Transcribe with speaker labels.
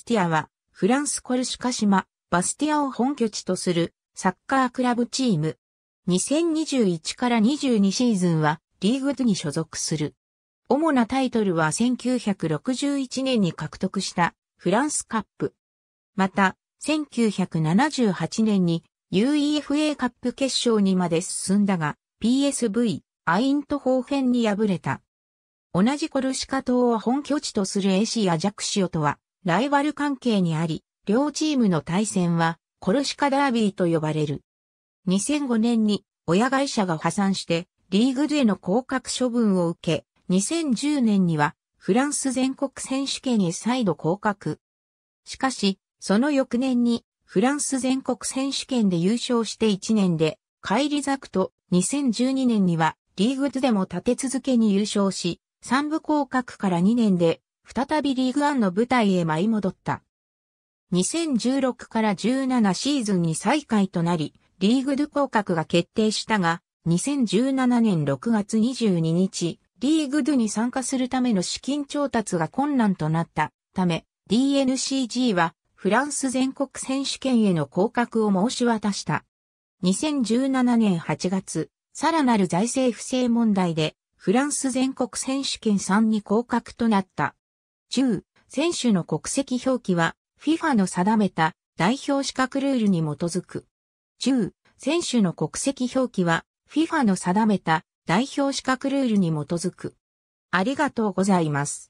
Speaker 1: スティアは、フランスコルシカ島、バスティアを本拠地とするサッカークラブチーム。2021から22シーズンはリーグ2に所属する。主なタイトルは1961年に獲得したフランスカップ。また、1978年に UEFA カップ決勝にまで進んだが、PSV、アイントホーフェンに敗れた。同じコルシカ島を本拠地とするエシア・ジャクシオとは、ライバル関係にあり、両チームの対戦はコルシカダービーと呼ばれる。2005年に親会社が破産してリーグでの降格処分を受け、2010年にはフランス全国選手権へ再度降格。しかし、その翌年にフランス全国選手権で優勝して1年で、帰り咲くと2012年にはリーグでも立て続けに優勝し、三部降格から2年で再びリーグアンの舞台へ舞い戻った。2016から17シーズンに再開となり、リーグド降格が決定したが、2017年6月22日、リーグドに参加するための資金調達が困難となったため、DNCG はフランス全国選手権への降格を申し渡した。2017年8月、さらなる財政不正問題で、フランス全国選手権3に降格となった。1選手の国籍表記は FIFA の定めた代表資格ルールに基づく。1選手の国籍表記は FIFA の定めた代表資格ルールに基づく。ありがとうございます。